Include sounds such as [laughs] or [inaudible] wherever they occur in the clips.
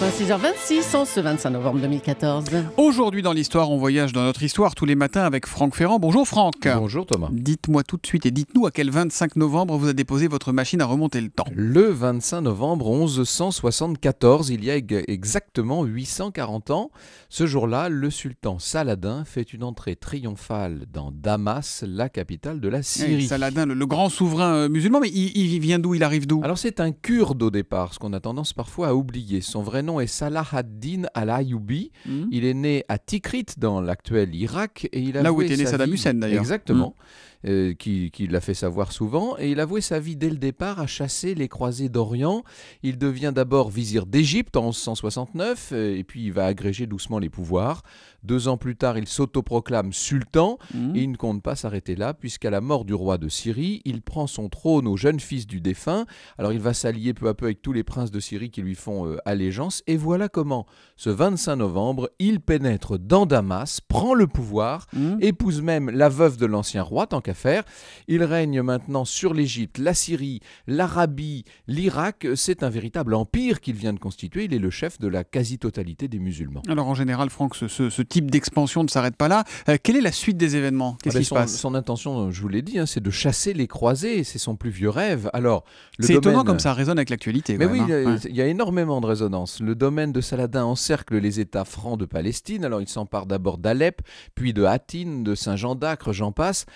26h26 en ce 25 novembre 2014. Aujourd'hui dans l'histoire, on voyage dans notre histoire tous les matins avec Franck Ferrand. Bonjour Franck. Bonjour Thomas. Dites-moi tout de suite et dites-nous à quel 25 novembre vous a déposé votre machine à remonter le temps. Le 25 novembre 1174, il y a exactement 840 ans, ce jour-là, le sultan Saladin fait une entrée triomphale dans Damas, la capitale de la eh, Syrie. Saladin, le, grand souverain euh, musulman, mais il, il vient d'où Il arrive d'où Alors c'est un kurde au départ, ce qu'on a tendance parfois à oublier. Son vrai nom est Salah ad-Din al-Ayoubi. Hmm. Il est né à Tikrit, dans l'actuel Irak. Et il a Là où était né Saddam Hussein, d'ailleurs. Exactement. Hmm. Euh, qui, l'a fait savoir souvent, et il avouait sa vie dès le départ à chasser les croisés d'Orient. Il devient d'abord vizir d'Égypte en 1169, euh, et puis il va agréger doucement les pouvoirs. Deux ans plus tard, il s'autoproclame sultan, et mmh. il ne compte pas s'arrêter là, puisqu'à la mort du roi de Syrie, il prend son trône au jeune fils du défunt. Alors il va s'allier peu à peu avec tous les princes de Syrie qui lui font euh, allégeance, et voilà comment, ce 25 novembre, il pénètre dans Damas, prend le pouvoir, mmh. épouse même la veuve de l'ancien roi, tant faire. Il règne maintenant sur l'Égypte, la Syrie, l'Arabie, l'Irak. C'est un véritable empire qu'il vient de constituer. Il est le chef de la quasi-totalité des musulmans. Alors en général, Franck, ce, type d'expansion ne s'arrête pas là. Euh, quelle est la suite des événements quest ah ben, son, intention, je vous l'ai dit, hein, c'est de chasser les croisés. C'est son plus vieux rêve. Alors, c'est étonnant comme ça résonne avec l'actualité. Mais oui, hein. euh, il y, a énormément de résonance. Le domaine de Saladin encercle les États francs de Palestine. Alors il s'empare d'abord d'Alep, puis de Hattin, de Saint-Jean d'Acre, j'en passe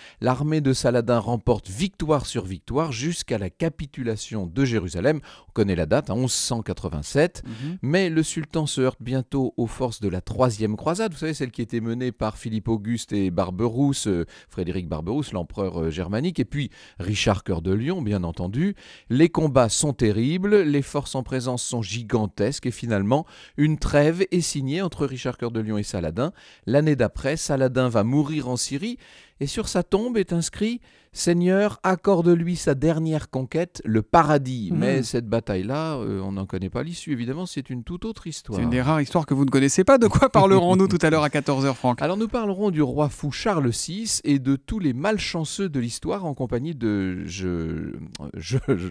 l'armée de Saladin remporte victoire sur victoire jusqu'à la capitulation de Jérusalem. On connaît la date, 1187. Hein, mhm. Mais le sultan se heurte bientôt aux forces de la troisième croisade. Vous savez, celle qui était menée par Philippe Auguste et Barberousse, euh, Frédéric Barberousse, l'empereur euh, germanique, et puis Richard Coeur de Lion, bien entendu. Les combats sont terribles, les forces en présence sont gigantesques, et finalement, une trêve est signée entre Richard Coeur de Lion et Saladin. L'année d'après, Saladin va mourir en Syrie et sur sa tombe est inscrit Seigneur, accorde-lui sa dernière conquête, le paradis. Hmm. Mais cette bataille-là, euh, on n'en connaît pas l'issue, évidemment, c'est une toute autre histoire. C'est une des rares histoires que vous ne connaissez pas. De quoi [laughs] parlerons-nous tout à l'heure à 14h, Franck Alors nous parlerons du roi fou Charles VI et de tous les malchanceux de l'histoire en compagnie de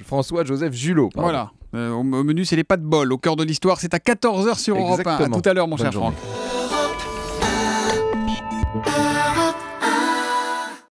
François-Joseph Julot. Voilà. Euh, au menu, c'est les pas de bol. Au cœur de l'histoire, c'est à 14h sur Europe 1. À tout à l'heure, mon cher Franck.